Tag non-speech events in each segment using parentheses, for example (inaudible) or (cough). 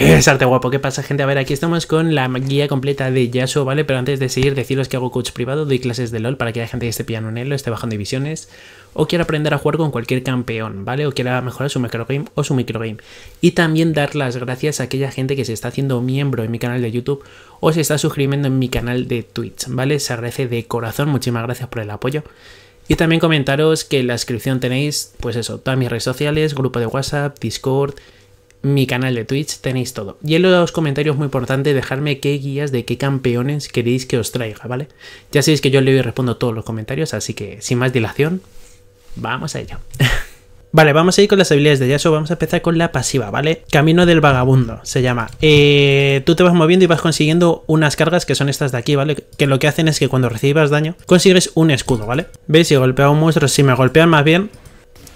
Eh. Es arte guapo. ¿Qué pasa, gente? A ver, aquí estamos con la guía completa de Yasuo, ¿vale? Pero antes de seguir, deciros que hago coach privado, doy clases de LOL para que haya gente que esté pillando en esté bajando divisiones, o quiera aprender a jugar con cualquier campeón, ¿vale? O quiera mejorar su microgame o su microgame. Y también dar las gracias a aquella gente que se está haciendo miembro en mi canal de YouTube o se está suscribiendo en mi canal de Twitch, ¿vale? Se agradece de corazón, muchísimas gracias por el apoyo. Y también comentaros que en la descripción tenéis, pues eso, todas mis redes sociales, grupo de WhatsApp, Discord mi canal de Twitch, tenéis todo. Y en los comentarios muy importante dejarme qué guías de qué campeones queréis que os traiga, ¿vale? Ya sabéis que yo leo y respondo todos los comentarios, así que sin más dilación, vamos a ello. (laughs) Vale, vamos a ir con las habilidades de Yasuo, vamos a empezar con la pasiva, ¿vale? Camino del vagabundo, se llama. Eh, tú te vas moviendo y vas consiguiendo unas cargas que son estas de aquí, ¿vale? Que lo que hacen es que cuando recibas daño, consigues un escudo, ¿vale? ¿Veis? Si golpea un monstruo, si me golpean más bien,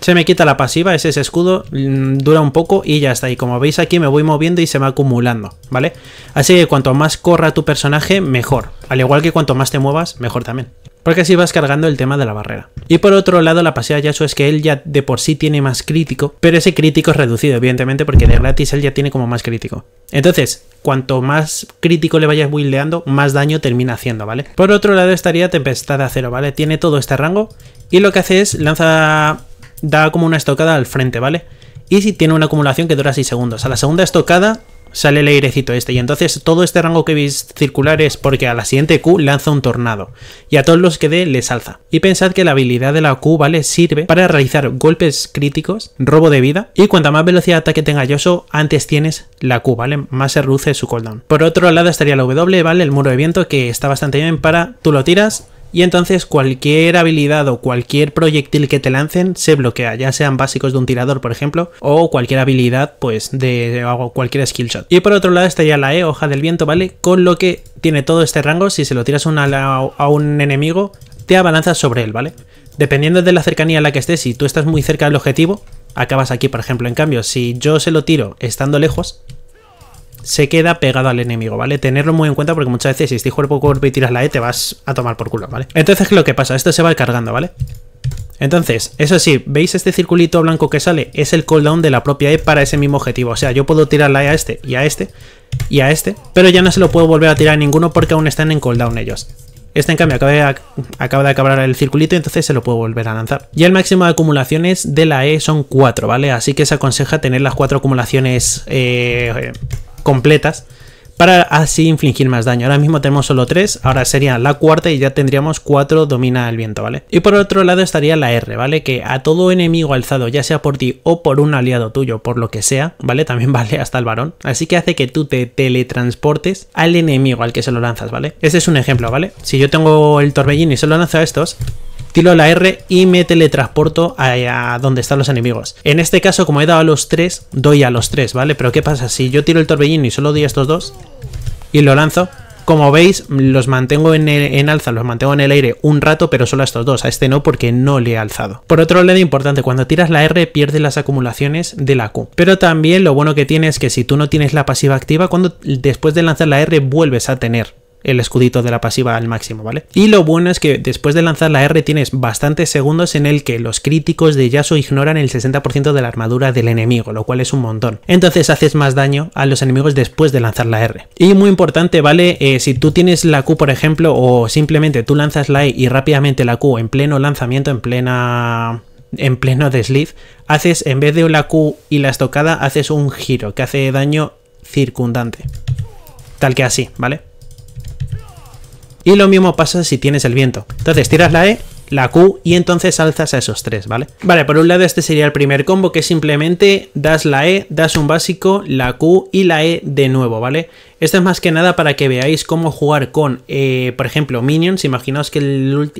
se me quita la pasiva, es ese escudo, mm, dura un poco y ya está. Y como veis aquí me voy moviendo y se va acumulando, ¿vale? Así que cuanto más corra tu personaje, mejor. Al igual que cuanto más te muevas, mejor también. Porque así vas cargando el tema de la barrera. Y por otro lado, la pasiva de Yasuo es que él ya de por sí tiene más crítico, pero ese crítico es reducido, evidentemente, porque de gratis él ya tiene como más crítico. Entonces, cuanto más crítico le vayas buildeando, más daño termina haciendo, ¿vale? Por otro lado estaría Tempestad de Acero, ¿vale? Tiene todo este rango y lo que hace es lanza da como una estocada al frente, ¿vale? Y si tiene una acumulación que dura 6 segundos. A la segunda estocada sale el airecito este. Y entonces todo este rango que veis circular es porque a la siguiente Q lanza un tornado. Y a todos los que dé les alza. Y pensad que la habilidad de la Q, ¿vale? Sirve para realizar golpes críticos, robo de vida. Y cuanta más velocidad de ataque tenga Yoso, antes tienes la Q, ¿vale? Más se reduce su cooldown. Por otro lado estaría la W, ¿vale? El muro de viento que está bastante bien para... Tú lo tiras y entonces cualquier habilidad o cualquier proyectil que te lancen se bloquea, ya sean básicos de un tirador, por ejemplo, o cualquier habilidad, pues, de cualquier skill Y por otro lado está ya la E, hoja del viento, ¿vale? Con lo que tiene todo este rango, si se lo tiras a un enemigo, te abalanzas sobre él, ¿vale? Dependiendo de la cercanía a la que estés, si tú estás muy cerca del objetivo, acabas aquí, por ejemplo. En cambio, si yo se lo tiro estando lejos, se queda pegado al enemigo, ¿vale? Tenerlo muy en cuenta porque muchas veces si estás cuerpo a cuerpo y tiras la E te vas a tomar por culo, ¿vale? Entonces, ¿qué es lo que pasa? Esto se va cargando, ¿vale? Entonces, eso sí, ¿veis este circulito blanco que sale? Es el cooldown de la propia E para ese mismo objetivo. O sea, yo puedo tirar la E a este y a este y a este, pero ya no se lo puedo volver a tirar a ninguno porque aún están en cooldown ellos. Este en cambio acaba de, acabar el circulito, entonces se lo puedo volver a lanzar. Y el máximo de acumulaciones de la E son 4, ¿vale? Así que se aconseja tener las cuatro acumulaciones eh, completas para así infligir más daño. Ahora mismo tenemos solo tres. ahora sería la cuarta y ya tendríamos cuatro domina el viento, ¿vale? Y por otro lado estaría la R, ¿vale? Que a todo enemigo alzado, ya sea por ti o por un aliado tuyo, por lo que sea, ¿vale? También (laughs) vale hasta el varón. Así que hace que tú te teletransportes al enemigo al que se lo lanzas, ¿vale? ese es un ejemplo, ¿vale? Si yo tengo el torbellino y se lo lanzo a estos, tiro la R y me teletransporto a, donde están los enemigos. En este caso, como he dado a los tres, doy a los tres, ¿vale? Pero ¿qué pasa? Si yo tiro el torbellino y solo doy a estos dos y lo lanzo, como veis, los mantengo en, en, alza, los mantengo en el aire un rato, pero solo a estos dos, a este no porque no le he alzado. Por otro lado, importante, cuando tiras la R pierdes las acumulaciones de la Q. Pero también lo bueno que tiene es que si tú no tienes la pasiva activa, cuando después de lanzar la R vuelves a tener el escudito de la pasiva al máximo, ¿vale? Y lo bueno es que después de lanzar la R tienes bastantes segundos en el que los críticos de Yasuo ignoran el 60% de la armadura del enemigo, lo cual es un montón. Entonces haces más daño a los enemigos después de lanzar la R. Y muy importante, ¿vale? Eh, si tú tienes la Q, por ejemplo, o simplemente tú lanzas la E y rápidamente la Q en pleno lanzamiento, en plena en pleno desliz, haces en vez de la Q y la estocada, haces un giro que hace daño circundante. Tal que así, ¿vale? Y lo mismo pasa si tienes el viento. Entonces tiras la E, la Q y entonces alzas a esos tres, ¿vale? Vale, por un lado este sería el primer combo que simplemente das la E, das un básico, la Q y la E de nuevo, ¿vale? Esto es más que nada para que veáis cómo jugar con, eh, por ejemplo, minions. Imaginaos que el,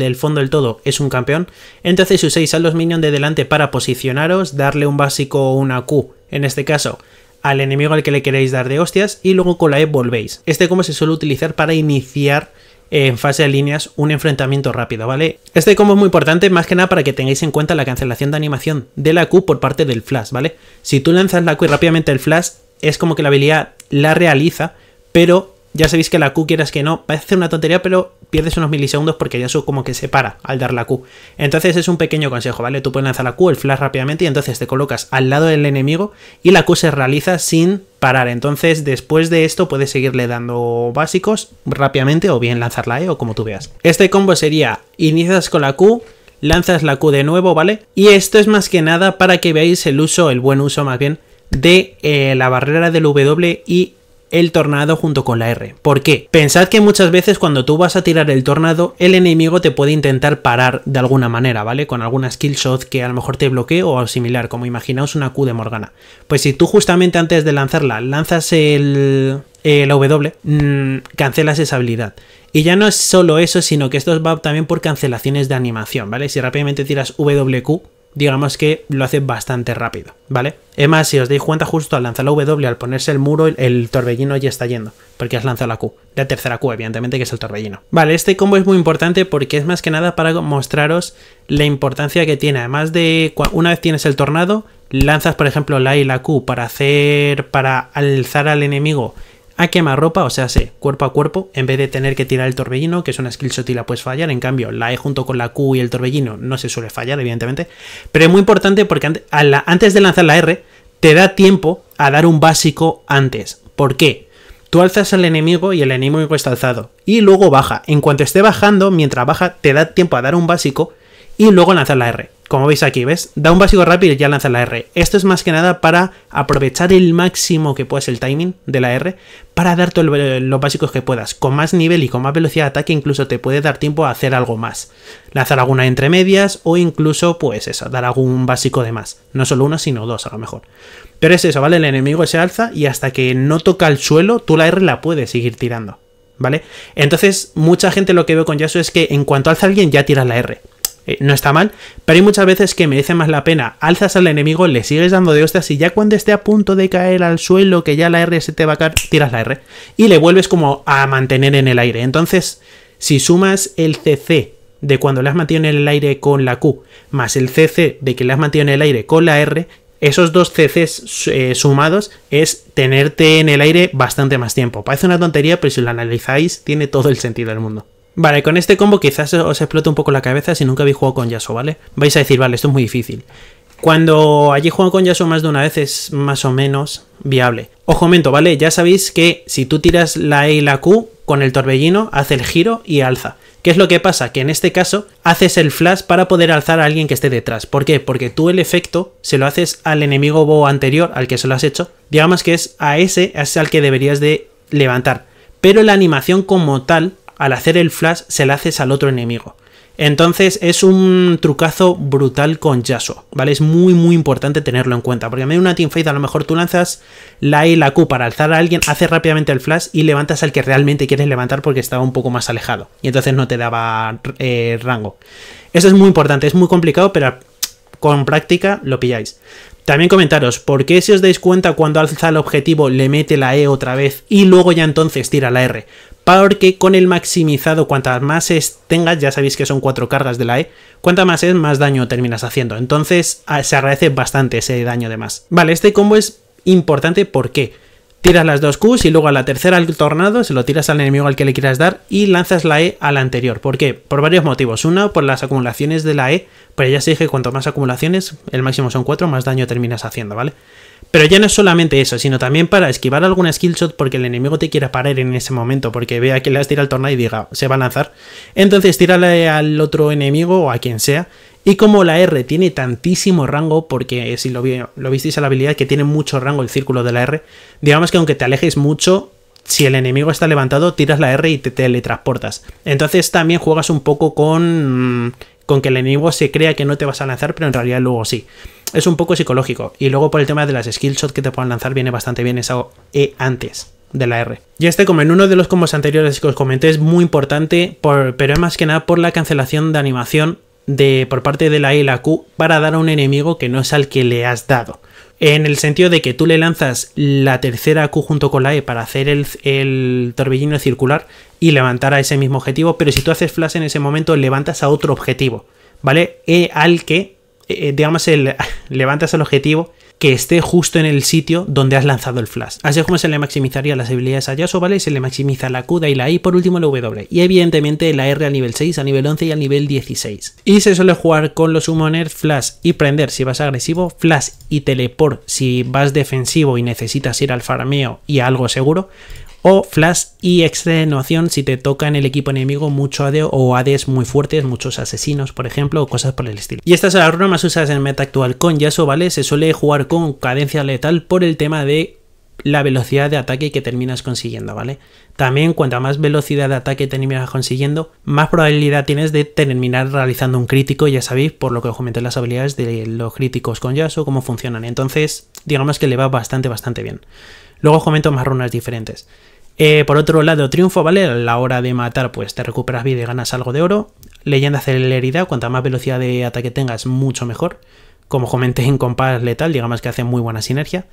del fondo del todo es un campeón. Entonces uséis a los minions de delante para posicionaros, darle un básico o una Q, en este caso, al enemigo al que le queréis dar de hostias y luego con la E volvéis. Este combo se suele utilizar para iniciar eh, en fase de líneas un enfrentamiento rápido, ¿vale? Este combo es muy importante más que nada para que tengáis en cuenta la cancelación de animación de la Q por parte del flash, ¿vale? Si tú lanzas la Q y rápidamente el flash es como que la habilidad la realiza, pero ya sabéis que la Q, quieras que no, parece una tontería, pero pierdes unos milisegundos porque ya eso como que se para al dar la Q. Entonces es un pequeño consejo, ¿vale? Tú puedes lanzar la Q, el flash rápidamente y entonces te colocas al lado del enemigo y la Q se realiza sin parar. Entonces después de esto puedes seguirle dando básicos rápidamente o bien lanzarla E o como tú veas. Este combo sería inicias con la Q, lanzas la Q de nuevo, ¿vale? Y esto es más que nada para que veáis el uso, el buen uso más bien, de eh, la barrera del W y el tornado junto con la R. ¿Por qué? Pensad que muchas veces cuando tú vas a tirar el tornado, el enemigo te puede intentar parar de alguna manera, ¿vale? Con alguna skill que a lo mejor te bloquee o similar, como imaginaos una Q de Morgana. Pues si tú justamente antes de lanzarla lanzas el, el W, mm, cancelas esa habilidad. Y ya no es solo eso, sino que esto va también por cancelaciones de animación, ¿vale? Si rápidamente tiras WQ, digamos que lo hace bastante rápido, ¿vale? Es más, si os dais cuenta, justo al lanzar la W, al ponerse el muro, el torbellino ya está yendo, porque has lanzado la Q, la tercera Q, evidentemente, que es el torbellino. Vale, este combo es muy importante porque es más que nada para mostraros la importancia que tiene. Además de, una vez tienes el tornado, lanzas, por ejemplo, la y la Q para hacer, para alzar al enemigo a ropa, o sea, sé, cuerpo a cuerpo, en vez de tener que tirar el torbellino, que es una skill y la puedes fallar. En cambio, la E junto con la Q y el torbellino no se suele fallar, evidentemente. Pero es muy importante porque antes de lanzar la R, te da tiempo a dar un básico antes. ¿Por qué? Tú alzas al enemigo y el enemigo está alzado. Y luego baja. En cuanto esté bajando, mientras baja, te da tiempo a dar un básico y luego lanzar la R. Como veis aquí, ¿ves? Da un básico rápido y ya lanza la R. Esto es más que nada para aprovechar el máximo que puedas el timing de la R para dar todos los básicos que puedas. Con más nivel y con más velocidad de ataque incluso te puede dar tiempo a hacer algo más. Lanzar alguna entre medias o incluso, pues eso, dar algún básico de más. No solo uno, sino dos a lo mejor. Pero es eso, ¿vale? El enemigo se alza y hasta que no toca el suelo, tú la R la puedes seguir tirando. ¿Vale? Entonces, mucha gente lo que veo con Yasuo es que en cuanto alza alguien ya tira la R. Eh, no está mal, pero hay muchas veces que merece más la pena. Alzas al enemigo, le sigues dando de hostias y ya cuando esté a punto de caer al suelo, que ya la R se te va a caer, tiras la R y le vuelves como a mantener en el aire. Entonces, si sumas el CC de cuando le has mantenido en el aire con la Q, más el CC de que le has mantenido en el aire con la R, esos dos CCs eh, sumados es tenerte en el aire bastante más tiempo. Parece una tontería, pero si lo analizáis, tiene todo el sentido del mundo. Vale, con este combo quizás os explote un poco la cabeza si nunca habéis jugado con Yasuo, ¿vale? Vais a decir, vale, esto es muy difícil. Cuando allí juego con Yasuo más de una vez es más o menos viable. Os comento, ¿vale? Ya sabéis que si tú tiras la E y la Q con el torbellino, hace el giro y alza. ¿Qué es lo que pasa? Que en este caso haces el flash para poder alzar a alguien que esté detrás. ¿Por qué? Porque tú el efecto se lo haces al enemigo bow anterior al que se lo has hecho. Digamos que es a ese, es al que deberías de levantar. Pero la animación como tal al hacer el flash se la haces al otro enemigo. Entonces es un trucazo brutal con Yasuo, ¿vale? Es muy muy importante tenerlo en cuenta, porque en medio de una teamfight a lo mejor tú lanzas la E y la Q para alzar a alguien, haces rápidamente el flash y levantas al que realmente quieres levantar porque estaba un poco más alejado y entonces no te daba eh, rango. Eso es muy importante, es muy complicado, pero con práctica lo pilláis. También comentaros, ¿por qué si os dais cuenta cuando alza el objetivo le mete la E otra vez y luego ya entonces tira la R? porque con el maximizado, cuantas más es tengas, ya sabéis que son cuatro cargas de la E, cuanta más es, más daño terminas haciendo. Entonces ah, se agradece bastante ese daño de más. Vale, este combo es importante, porque. Tiras las dos Qs y luego a la tercera al tornado se lo tiras al enemigo al que le quieras dar y lanzas la E a la anterior. ¿Por qué? Por varios motivos. Una, por las acumulaciones de la E, pero ya se que cuanto más acumulaciones, el máximo son cuatro, más daño terminas haciendo, ¿vale? Pero ya no es solamente eso, sino también para esquivar alguna skillshot porque el enemigo te quiera parar en ese momento, porque vea que le has tirado el tornado y diga, se va a lanzar. Entonces tírale al otro enemigo o a quien sea y como la R tiene tantísimo rango, porque eh, si lo, lo visteis a la habilidad que tiene mucho rango el círculo de la R, digamos que aunque te alejes mucho, si el enemigo está levantado, tiras la R y te teletransportas. Entonces también juegas un poco con, mm, con que el enemigo se crea que no te vas a lanzar, pero en realidad luego sí. Es un poco psicológico. Y luego por el tema de las skillshots que te puedan lanzar, viene bastante bien esa E antes de la R. Y este, como en uno de los combos anteriores que os comenté, es muy importante, por, pero es más que nada por la cancelación de animación de, por parte de la E la Q para dar a un enemigo que no es al que le has dado. En el sentido de que tú le lanzas la tercera Q junto con la E para hacer el, torbellino circular y levantar a ese mismo objetivo, pero si tú haces flash en ese momento levantas a otro objetivo, ¿vale? E al que, eh, eh, digamos, el, (laughs) levantas el objetivo que esté justo en el sitio donde has lanzado el flash. Así es como se le maximizaría las habilidades a Yasuo, ¿vale? Se le maximiza la CUDA y la I, por último la W. Y evidentemente la R a nivel 6, a nivel 11 y a nivel 16. Y se suele jugar con los summoners flash y prender si vas agresivo, flash y teleport si vas defensivo y necesitas ir al farmeo y a algo seguro o flash y extenuación si te toca en el equipo enemigo mucho AD o ADs muy fuertes, muchos asesinos, por ejemplo, o cosas por el estilo. Y estas son las runas más usadas en el meta actual con Yasuo, ¿vale? Se suele jugar con cadencia letal por el tema de la velocidad de ataque que terminas consiguiendo, ¿vale? También cuanta más velocidad de ataque terminas consiguiendo, más probabilidad tienes de terminar realizando un crítico, ya sabéis, por lo que os comenté las habilidades de los críticos con Yasuo, cómo funcionan. Entonces, digamos que le va bastante, bastante bien. Luego os comento más runas diferentes. Eh, por otro lado, triunfo, ¿vale? A la hora de matar, pues te recuperas vida y ganas algo de oro. Leyenda celeridad, cuanta más velocidad de ataque tengas, mucho mejor. Como comenté en compás letal, digamos que hace muy buena sinergia.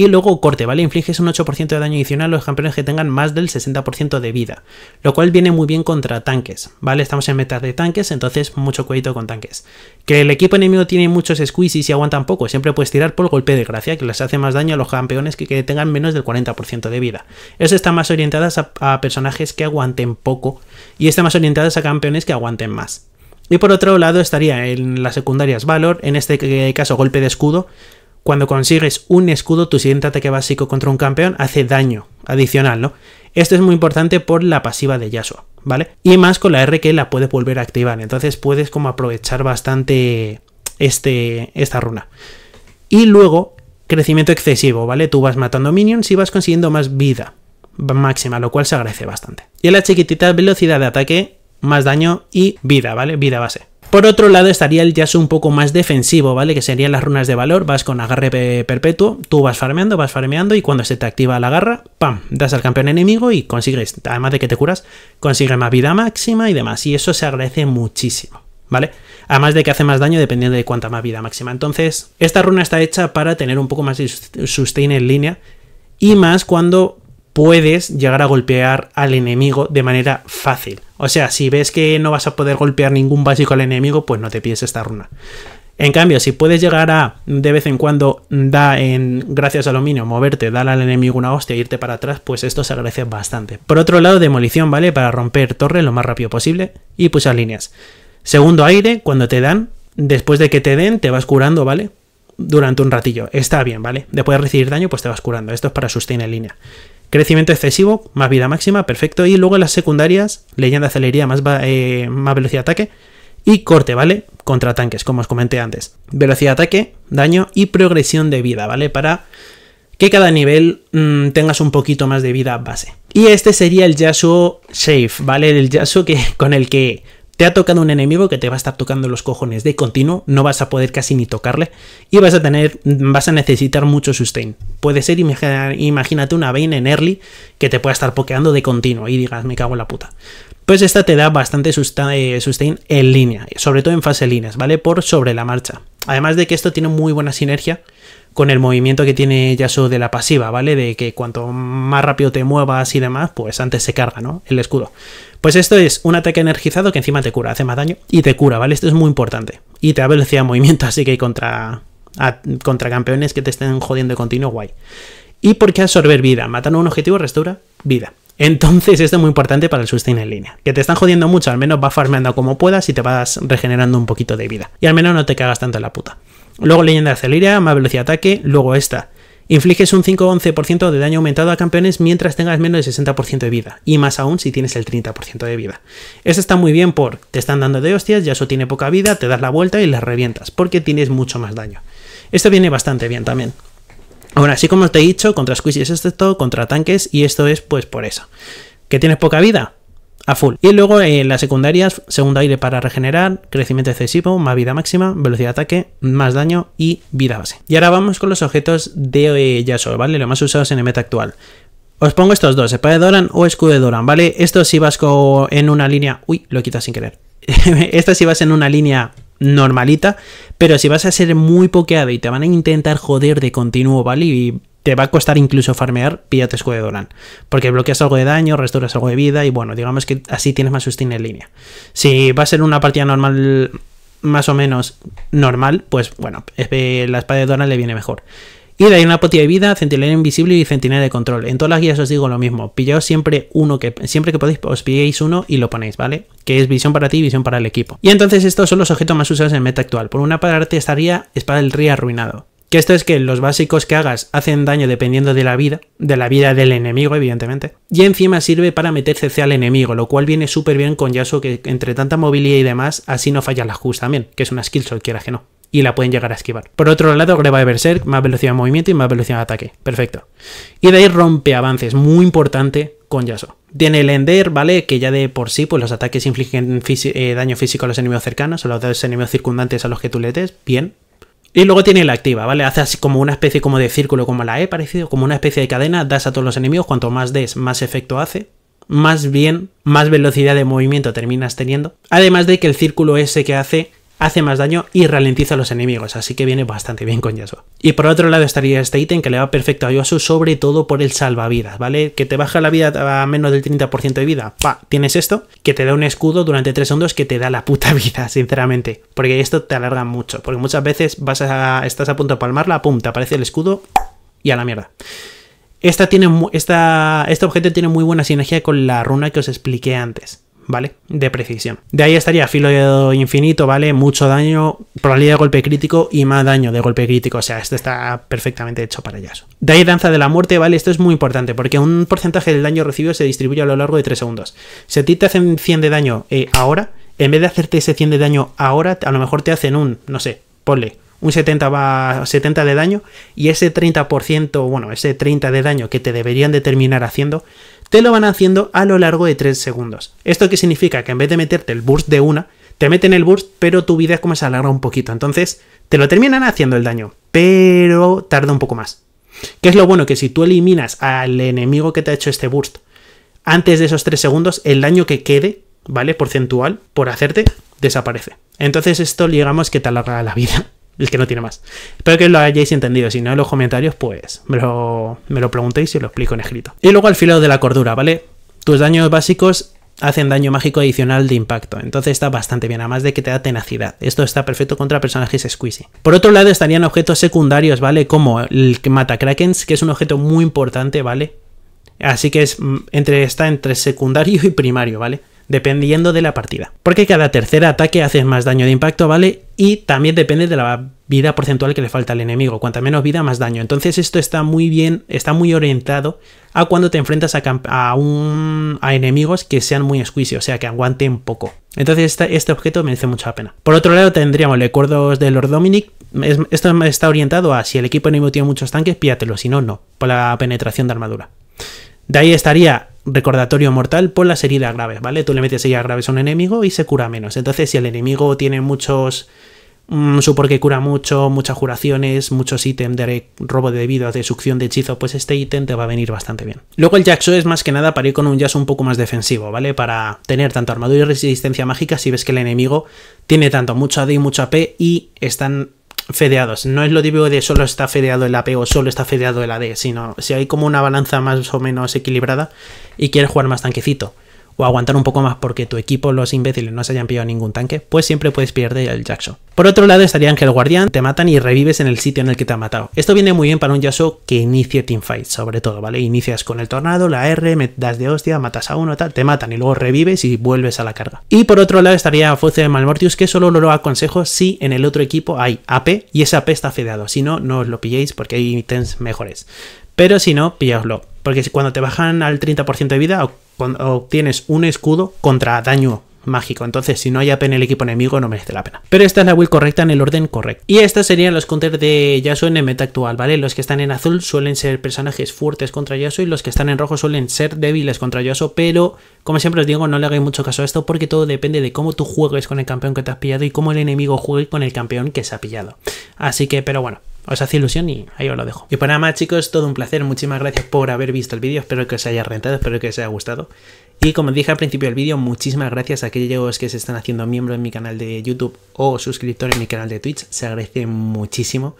Y luego corte, ¿vale? Infliges un 8% de daño adicional a los campeones que tengan más del 60% de vida, lo cual viene muy bien contra tanques, ¿vale? Estamos en metas de tanques, entonces mucho cuidado con tanques. Que el equipo enemigo tiene muchos squeezes y aguantan poco, siempre puedes tirar por golpe de gracia, que les hace más daño a los campeones que, tengan menos del 40% de vida. Eso está más orientado a, personajes que aguanten poco y está más orientadas a campeones que aguanten más. Y por otro lado estaría en las secundarias Valor, en este eh, caso golpe de escudo, cuando consigues un escudo, tu siguiente ataque básico contra un campeón hace daño adicional, ¿no? Esto es muy importante por la pasiva de Yasuo, ¿vale? Y más con la R que la puedes volver a activar, entonces puedes como aprovechar bastante este, esta runa. Y luego, crecimiento excesivo, ¿vale? Tú vas matando minions y vas consiguiendo más vida máxima, lo cual se agradece bastante. Y a la chiquitita, velocidad de ataque, más daño y vida, ¿vale? Vida base. Por otro lado estaría el jazz un poco más defensivo, ¿vale? Que serían las runas de valor, vas con agarre perpetuo, tú vas farmeando, vas farmeando y cuando se te activa la garra, ¡pam! Das al campeón enemigo y consigues, además de que te curas, consigues más vida máxima y demás. Y eso se agradece muchísimo. ¿vale? Además de que hace más daño dependiendo de cuánta más vida máxima. Entonces, esta runa está hecha para tener un poco más de sustain en línea y más cuando puedes llegar a golpear al enemigo de manera fácil. O sea, si ves que no vas a poder golpear ningún básico al enemigo, pues no te pides esta runa. En cambio, si puedes llegar a de vez en cuando da en gracias al dominio moverte, dar al enemigo una hostia e irte para atrás, pues esto se agradece bastante. Por otro lado, demolición, ¿vale? Para romper torre lo más rápido posible y pulsar líneas. Segundo aire, cuando te dan, después de que te den, te vas curando, ¿vale? Durante un ratillo. Está bien, ¿vale? Después de recibir daño, pues te vas curando. Esto es para sustain línea. Crecimiento excesivo, más vida máxima, perfecto. Y luego las secundarias, leyenda de acelería, más, eh, más velocidad de ataque. Y corte, ¿vale? Contra tanques, como os comenté antes. Velocidad de ataque, daño y progresión de vida, ¿vale? Para que cada nivel mm, tengas un poquito más de vida base. Y este sería el Yasuo Safe, ¿vale? El Yasuo que, (laughs) con el que te ha tocado un enemigo que te va a estar tocando los cojones de continuo, no vas a poder casi ni tocarle y vas a tener, vas a necesitar mucho sustain. Puede ser, imagínate una vein en early que te pueda estar pokeando de continuo y digas, me cago en la puta. Pues esta te da bastante eh, sustain en línea, sobre todo en fase líneas, ¿vale? Por sobre la marcha. Además de que esto tiene muy buena sinergia con el movimiento que tiene Yasuo de la pasiva, ¿vale? De que cuanto más rápido te muevas y demás, pues antes se carga, ¿no? El escudo. Pues esto es un ataque energizado que encima te cura, hace más daño y te cura, ¿vale? Esto es muy importante. Y te da velocidad de movimiento, así que contra, contra campeones que te estén jodiendo de continuo, guay. Y porque absorber vida, matando a un objetivo restaura vida. Entonces esto es muy importante para el sustain en línea. Que te están jodiendo mucho, al menos vas farmeando como puedas y te vas regenerando un poquito de vida. Y al menos no te cagas tanto en la puta. Luego leyenda de aceleria, más velocidad de ataque, luego esta Infliges un 5-11% de daño aumentado a campeones mientras tengas menos del 60% de vida, y más aún si tienes el 30% de vida. Eso está muy bien por te están dando de hostias, ya eso tiene poca vida, te das la vuelta y las revientas, porque tienes mucho más daño. Esto viene bastante bien también. Ahora, así como te he dicho, contra squishies es esto, contra tanques, y esto es pues por eso. ¿Que tienes poca vida? a full. Y luego eh, en las secundarias, segundo aire para regenerar, crecimiento excesivo, más vida máxima, velocidad de ataque, más daño y vida base. Y ahora vamos con los objetos de eh, Yasuo, ¿vale? Los más usados en el meta actual. Os pongo estos dos, espada de Doran o escudo Doran, ¿vale? Esto si vas en una línea... Uy, lo quitas sin querer. (laughs) Esto si vas en una línea normalita, pero si vas a ser muy pokeado y te van a intentar joder de continuo, ¿vale? Y te va a costar incluso farmear, píllate escudo de Doran. Porque bloqueas algo de daño, restauras algo de vida y bueno, digamos que así tienes más sustain en línea. Si va a ser una partida normal, más o menos normal, pues bueno, la espada de Doran le viene mejor. Y de ahí una potilla de vida, centinela invisible y centinela de control. En todas las guías os digo lo mismo. Pillaos siempre uno que, siempre que podéis, os pilléis uno y lo ponéis, ¿vale? Que es visión para ti visión para el equipo. Y entonces estos son los objetos más usados en meta actual. Por una parte estaría espada del río arruinado. Que esto es que los básicos que hagas hacen daño dependiendo de la vida, de la vida del enemigo, evidentemente. Y encima sirve para meter CC al enemigo, lo cual viene súper bien con Yasuo, que entre tanta movilidad y demás, así no falla la Qs también, que es una skillshot, quieras que no. Y la pueden llegar a esquivar. Por otro lado, Greba de Berserk, más velocidad de movimiento y más velocidad de ataque. Perfecto. Y de ahí rompe avances, muy importante con Yasuo. Tiene el Ender, ¿vale? Que ya de por sí, pues los ataques infligen eh, daño físico a los enemigos cercanos, a los enemigos circundantes a los que tú letes. Bien, y luego tiene la activa, ¿vale? Hace así como una especie como de círculo, como la he parecido, como una especie de cadena, das a todos los enemigos, cuanto más des, más efecto hace, más bien, más velocidad de movimiento terminas teniendo. Además de que el círculo ese que hace hace más daño y ralentiza a los enemigos, así que viene bastante bien con Yasuo. Y por otro lado estaría este ítem que le va perfecto a Yasuo, sobre todo por el salvavidas, ¿vale? Que te baja la vida a menos del 30% de vida, pa, tienes esto, que te da un escudo durante 3 segundos que te da la puta (laughs) vida, sinceramente, porque esto te alarga mucho, porque muchas veces vas a, estás a punto de palmarla, pum, te aparece el escudo y a la mierda. Esta tiene, esta, este objeto tiene muy buena sinergia con la runa que os expliqué antes. ¿vale? De precisión. De ahí estaría filo infinito, ¿vale? Mucho daño, probabilidad de golpe crítico y más daño de golpe crítico. O sea, esto está perfectamente hecho para ellas. De ahí danza de la muerte, ¿vale? Esto es muy importante porque un porcentaje del daño recibido se distribuye a lo largo de 3 segundos. Si a ti te hacen 100 de daño eh, ahora, en vez de hacerte ese 100 de daño ahora, a lo mejor te hacen un, no sé, ponle un 70, va, 70 de daño y ese 30%, bueno, ese 30 de daño que te deberían de terminar haciendo, te lo van haciendo a lo largo de 3 segundos. ¿Esto qué significa? Que en vez de meterte el burst de una, te meten el burst, pero tu vida es como se alarga un poquito. Entonces, te lo terminan haciendo el daño, pero tarda un poco más. Que es lo bueno que si tú eliminas al enemigo que te ha hecho este burst antes de esos 3 segundos, el daño que quede, ¿vale? Porcentual, por hacerte, desaparece. Entonces esto digamos que te alarga la vida el que no tiene más. Espero que lo hayáis entendido. Si no, en los comentarios, pues me lo, me lo preguntéis y lo explico en escrito. Y luego al filo de la cordura, ¿vale? Tus daños básicos hacen daño mágico adicional de impacto. Entonces está bastante bien, además de que te da tenacidad. Esto está perfecto contra personajes squeezy. Por otro lado estarían objetos secundarios, ¿vale? Como el que mata krakens, que es un objeto muy importante, ¿vale? Así que es mm, entre, está entre secundario y primario, ¿vale? Dependiendo de la partida. Porque cada tercer ataque hace más daño de impacto, ¿vale? y también depende de la vida porcentual que le falta al enemigo. Cuanta menos vida, más daño. Entonces esto está muy bien, está muy orientado a cuando te enfrentas a, a, un, enemigos que sean muy squishy, o sea, que aguanten poco. Entonces este, objeto merece mucha pena. Por otro lado tendríamos recuerdos de Lord Dominic. esto está orientado a si el equipo enemigo tiene muchos tanques, píatelo, si no, no, por la penetración de armadura. De ahí estaría recordatorio mortal por las heridas graves, ¿vale? Tú le metes heridas graves a un enemigo y se cura menos. Entonces, si el enemigo tiene muchos. Mm, su porque cura mucho, muchas curaciones, muchos ítems de robo de vida, de succión de hechizo, pues este ítem te va a venir bastante bien. Luego el Jaxo es más que nada para ir con un jazz un poco más defensivo, ¿vale? Para tener tanto armadura y resistencia mágica si ves que el enemigo tiene tanto mucho AD y mucho AP y están fedeados. No es lo típico de solo está fedeado el AP o solo está fedeado el AD, sino si hay como una balanza más o menos equilibrada y quieres jugar más tanquecito o aguantar un poco más porque tu equipo, los imbéciles, no se hayan pillado ningún tanque, pues siempre puedes pierde el Jackson. Por otro lado estaría Ángel Guardián, te matan y revives en el sitio en el que te han matado. Esto viene muy bien para un Yasuo que inicie teamfight, sobre todo, ¿vale? Inicias con el tornado, la R, me das de hostia, matas a uno, tal, te matan y luego revives y vuelves a la carga. Y por otro lado estaría Fuerza de Malmortius, que solo lo aconsejo si en el otro equipo hay AP y ese AP está fedeado, si no, no os lo pilléis porque hay ítems mejores. Pero si no, pillaoslo. Porque cuando te bajan al 30% de vida, obtienes un escudo contra daño mágico. Entonces, si no hay AP en el equipo enemigo, no merece la pena. Pero esta es la build correcta en el orden correcto. Y estas serían los counters de Yasuo en el meta actual, ¿vale? Los que están en azul suelen ser personajes fuertes contra Yasuo y los que están en rojo suelen ser débiles contra Yasuo, pero como siempre os digo, no le hagáis mucho caso a esto porque todo depende de cómo tú juegues con el campeón que te has pillado y cómo el enemigo juegue con el campeón que se ha pillado. Así que, pero bueno, os hace ilusión y ahí os lo dejo. Y para nada más, chicos, todo un placer. Muchísimas gracias por haber visto el vídeo. Espero que os haya rentado, espero que os haya gustado. Y como dije al principio del vídeo, muchísimas gracias a aquellos que se están haciendo miembros en mi canal de YouTube o suscriptores en mi canal de Twitch. Se agradece muchísimo.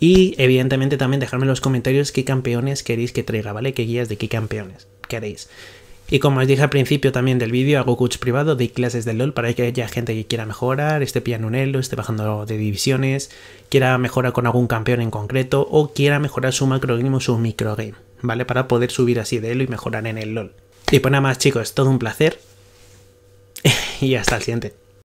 Y evidentemente también dejadme en los comentarios qué campeones queréis que traiga, ¿vale? ¿Qué guías de qué campeones queréis? Y como os dije al principio también del vídeo, hago coach privado, de clases de LOL para que haya gente que quiera mejorar, esté pillando un elo, esté bajando de divisiones, quiera mejorar con algún campeón en concreto o quiera mejorar su macro game o su micro game, ¿vale? Para poder subir así de elo y mejorar en el LOL. Y pues nada más chicos, todo un placer (laughs) y hasta el siguiente.